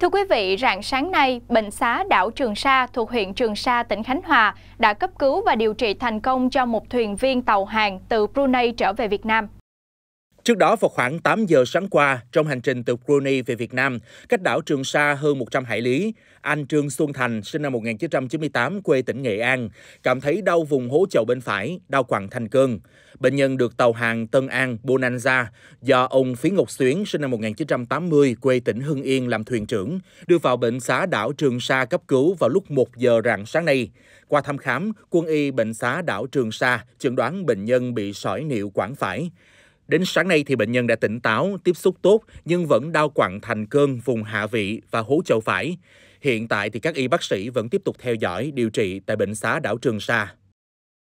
Thưa quý vị, rạng sáng nay, bệnh xá đảo Trường Sa thuộc huyện Trường Sa, tỉnh Khánh Hòa đã cấp cứu và điều trị thành công cho một thuyền viên tàu hàng từ Brunei trở về Việt Nam. Trước đó, vào khoảng 8 giờ sáng qua, trong hành trình từ Brunei về Việt Nam, cách đảo Trường Sa hơn 100 hải lý, anh Trương Xuân Thành, sinh năm 1998, quê tỉnh Nghệ An, cảm thấy đau vùng hố chậu bên phải, đau quặn thành cơn. Bệnh nhân được tàu hàng Tân An Bonanza do ông Phí Ngọc Xuyến, sinh năm 1980, quê tỉnh Hưng Yên làm thuyền trưởng, đưa vào bệnh xá đảo Trường Sa cấp cứu vào lúc 1 giờ rạng sáng nay. Qua thăm khám, quân y bệnh xá đảo Trường Sa chẩn đoán bệnh nhân bị sỏi niệu quản phải. Đến sáng nay thì bệnh nhân đã tỉnh táo, tiếp xúc tốt nhưng vẫn đau quặn thành cơn vùng hạ vị và hố chậu phải. Hiện tại thì các y bác sĩ vẫn tiếp tục theo dõi, điều trị tại bệnh xá đảo Trường Sa.